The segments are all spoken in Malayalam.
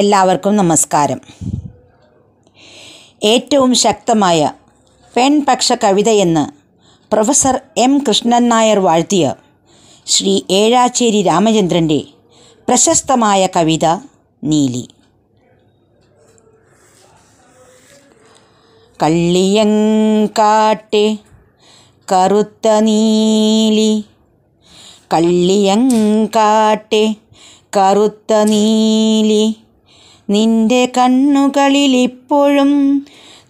എല്ലാവർക്കും നമസ്കാരം ഏറ്റവും ശക്തമായ പെൺപക്ഷ കവിതയെന്ന് പ്രൊഫസർ എം കൃഷ്ണൻ നായർ വാഴ്ത്തിയ ശ്രീ ഏഴാച്ചേരി രാമചന്ദ്രൻ്റെ പ്രശസ്തമായ കവിത നീലി കള്ളിയങ്കാട്ടെ കറുത്ത നീലി കള്ളിയങ്കാട്ടെ കറുത്ത നീലി നിന്റെ കണ്ണുകളിലിപ്പോഴും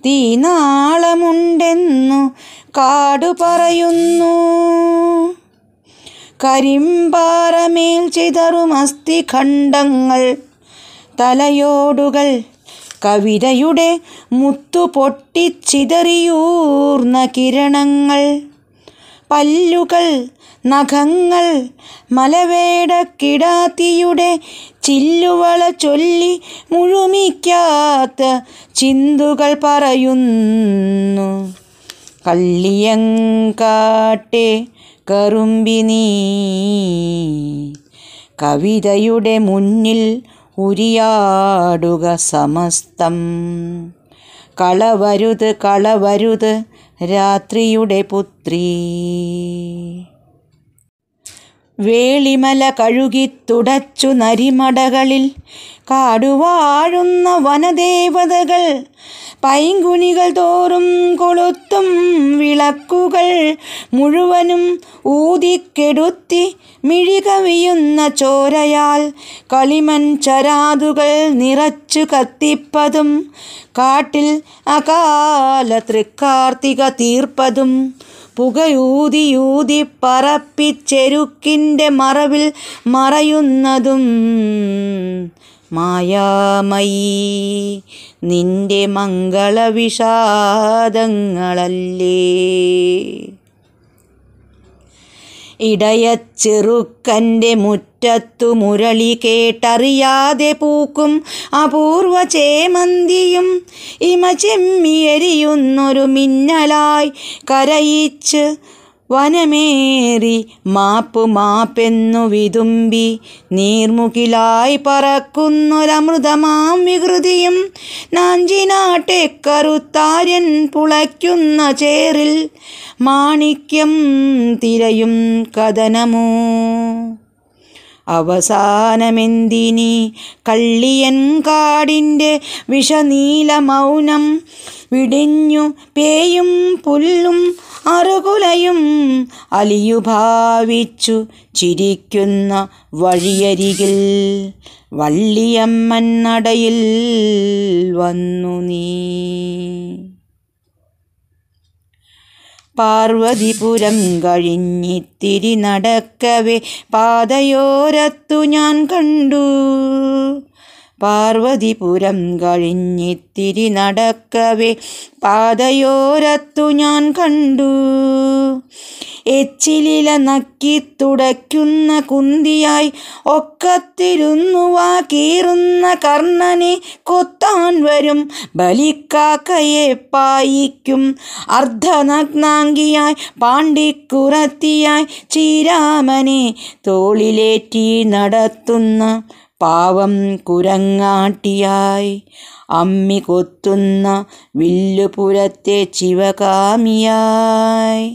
തീനാളമുണ്ടെന്നു കാടു പറയുന്നു കരിമ്പാറമേൽ ചിതറും അസ്ഥിഖണ്ഡങ്ങൾ തലയോടുകൾ കവിതയുടെ പൊട്ടിച്ചിതറിയൂർന്ന കിരണങ്ങൾ പല്ലുകൾ നഖങ്ങൾ മലവേടക്കിടാത്തിയുടെ ചില്ലുവള ചൊല്ലി മുഴുമിക്കാത്ത ചിന്തുകൾ പറയുന്നു കള്ളിയങ്കാട്ടെ കറുമ്പിനീ കവിതയുടെ മുന്നിൽ ഉരിയാടുക സമസ്തം കളവരുത് കളവരുത് രാത്രിയുടെ പുത്രീ വേളിമല കഴുകി തുടച്ചു നരിമടകളിൽ കാടുവാഴുന്ന വനദേവതകൾ പൈങ്കുണികൾ തോറും കൊളുത്തും വിളക്കുകൾ മുഴുവനും ഊതിക്കെടുത്തി മിഴികവിയുന്ന ചോരയാൽ കളിമൻ ചരാതുകൾ നിറച്ചു കത്തിപ്പതും കാട്ടിൽ അകാല തൃക്കാർത്തിക തീർപ്പതും പുകയൂതിയൂതി പറപ്പിച്ചെരുക്കിൻ്റെ മറവിൽ മറയുന്നതും മായാമയി നിന്റെ മംഗളവിഷാദങ്ങളല്ലേ ഇടയച്ചെറുക്കൻ്റെ മുറ്റത്തു മുരളി കേട്ടറിയാതെ പൂക്കും അപൂർവ ചേമന്തിയും ഇമ ചെമ്മിയരിയുന്നൊരു മിന്നലായി കരയിച്ച് വനമേറി മാപ്പ് മാപ്പെന്നു വിതുമ്പി നീർമുകിലായി പറക്കുന്നൊരമൃതമാം വികൃതിയും നാഞ്ചിനാട്ടെ കറുത്താര്യൻ പുളയ്ക്കുന്ന ചേറിൽ മാണിക്യം തിരയും കഥനമോ അവസാനമെന്തിനി കള്ളിയൻ കാടിൻ്റെ വിഷനീല മൗനം വിടിഞ്ഞു പേയും പുല്ലും അറുകുലയും അലിയു ഭാവിച്ചു ചിരിക്കുന്ന വഴിയരികിൽ വള്ളിയമ്മൻ നടയിൽ വന്നു നീ പാർവതിപുരം കഴിഞ്ഞിത്തിരി നടക്കവേ പാതയോരത്തു ഞാൻ കണ്ടു പാർവതിപുരം കഴിഞ്ഞിത്തിരി നടക്കവേ പാതയോരത്തു ഞാൻ കണ്ടു എച്ചിലില നക്കി തുടയ്ക്കുന്ന കുന്തിയായി ഒക്കത്തിരുന്നുവാ കീറുന്ന കർണനെ കൊത്താൻ വരും ബലിക്കാക്കയെ പായിക്കും അർദ്ധനഗ്നാങ്കിയായി പാണ്ഡിക്കുറത്തിയായി ചീരാമനെ തോളിലേറ്റി നടത്തുന്ന പാവം കുരങ്ങാട്ടിയായി അമ്മി കൊത്തുന്ന വില്ലുപുരത്തെ ശിവകാമിയായി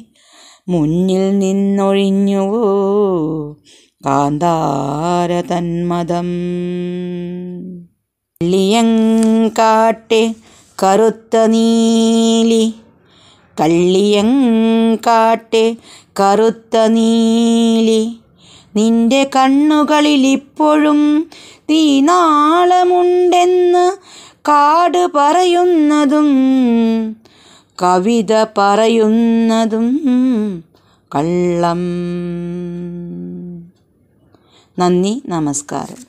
മുന്നിൽ നിന്നൊഴിഞ്ഞുവോ കാന്താര തന്മതം കള്ളിയങ്കാട്ടെ കറുത്ത നീലി കള്ളിയങ്കാട്ടെ കറുത്ത നീലി നിന്റെ കണ്ണുകളിൽ ഇപ്പോഴും നാളമുണ്ടെന്ന് കാട് പറയുന്നതും കവിത പറയുന്നതും കള്ളം നന്ദി നമസ്കാരം